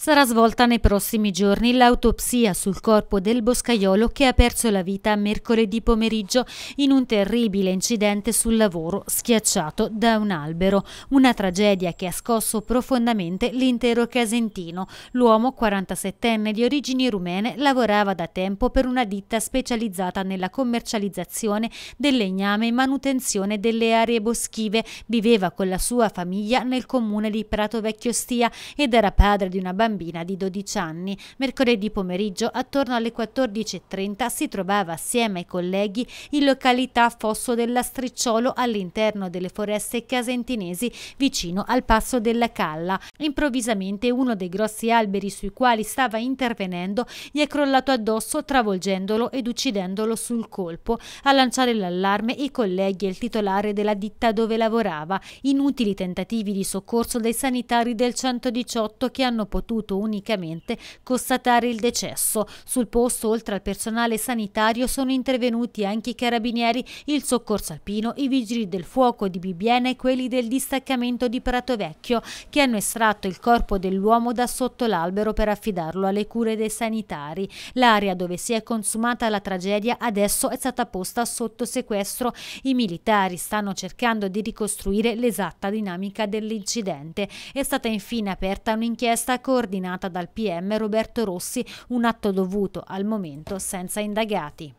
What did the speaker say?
Sarà svolta nei prossimi giorni l'autopsia sul corpo del boscaiolo che ha perso la vita mercoledì pomeriggio in un terribile incidente sul lavoro schiacciato da un albero. Una tragedia che ha scosso profondamente l'intero Casentino. L'uomo 47enne di origini rumene lavorava da tempo per una ditta specializzata nella commercializzazione del legname e manutenzione delle aree boschive. Viveva con la sua famiglia nel comune di Prato Vecchio Stia ed era padre di una bambina bambina di 12 anni. Mercoledì pomeriggio, attorno alle 14.30, si trovava assieme ai colleghi in località Fosso della Stricciolo all'interno delle foreste casentinesi vicino al passo della Calla. Improvvisamente uno dei grossi alberi sui quali stava intervenendo gli è crollato addosso travolgendolo ed uccidendolo sul colpo. A lanciare l'allarme i colleghi e il titolare della ditta dove lavorava. Inutili tentativi di soccorso dei sanitari del 118 che hanno potuto dovuto unicamente constatare il decesso. Sul posto, oltre al personale sanitario, sono intervenuti anche i carabinieri, il soccorso alpino, i vigili del fuoco di Bibiena e quelli del distaccamento di Prato Vecchio, che hanno estratto il corpo dell'uomo da sotto l'albero per affidarlo alle cure dei sanitari. L'area dove si è consumata la tragedia adesso è stata posta sotto sequestro. I militari stanno cercando di ricostruire l'esatta dinamica dell'incidente. È stata infine aperta un'inchiesta coordinata ordinata dal PM Roberto Rossi, un atto dovuto al momento senza indagati.